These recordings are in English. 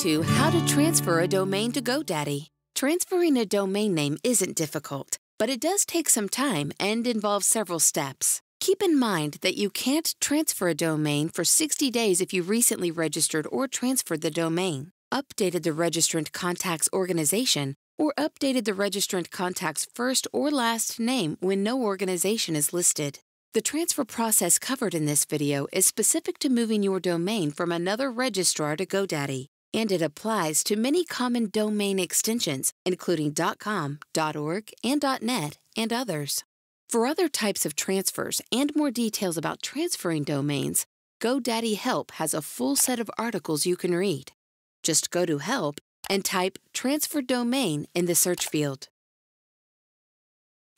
to how to transfer a domain to GoDaddy. Transferring a domain name isn't difficult, but it does take some time and involves several steps. Keep in mind that you can't transfer a domain for 60 days if you recently registered or transferred the domain, updated the registrant contact's organization, or updated the registrant contact's first or last name when no organization is listed. The transfer process covered in this video is specific to moving your domain from another registrar to GoDaddy and it applies to many common domain extensions, including .com, .org, and .net, and others. For other types of transfers and more details about transferring domains, GoDaddy Help has a full set of articles you can read. Just go to Help and type Transfer Domain in the search field.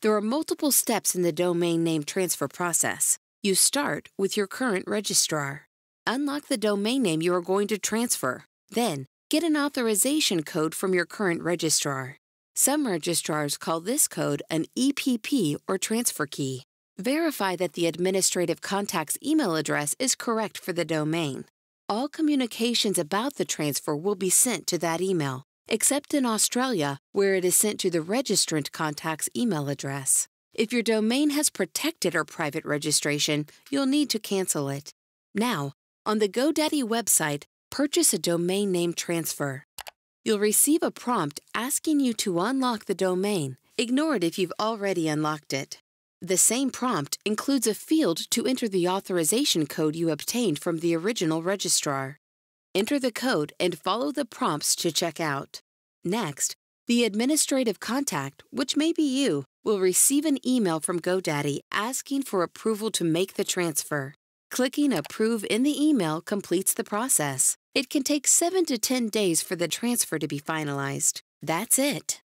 There are multiple steps in the domain name transfer process. You start with your current registrar. Unlock the domain name you are going to transfer then, get an authorization code from your current registrar. Some registrars call this code an EPP or transfer key. Verify that the administrative contact's email address is correct for the domain. All communications about the transfer will be sent to that email, except in Australia, where it is sent to the registrant contact's email address. If your domain has protected or private registration, you'll need to cancel it. Now, on the GoDaddy website, purchase a domain name transfer. You'll receive a prompt asking you to unlock the domain. Ignore it if you've already unlocked it. The same prompt includes a field to enter the authorization code you obtained from the original registrar. Enter the code and follow the prompts to check out. Next, the administrative contact, which may be you, will receive an email from GoDaddy asking for approval to make the transfer. Clicking Approve in the email completes the process. It can take 7 to 10 days for the transfer to be finalized. That's it.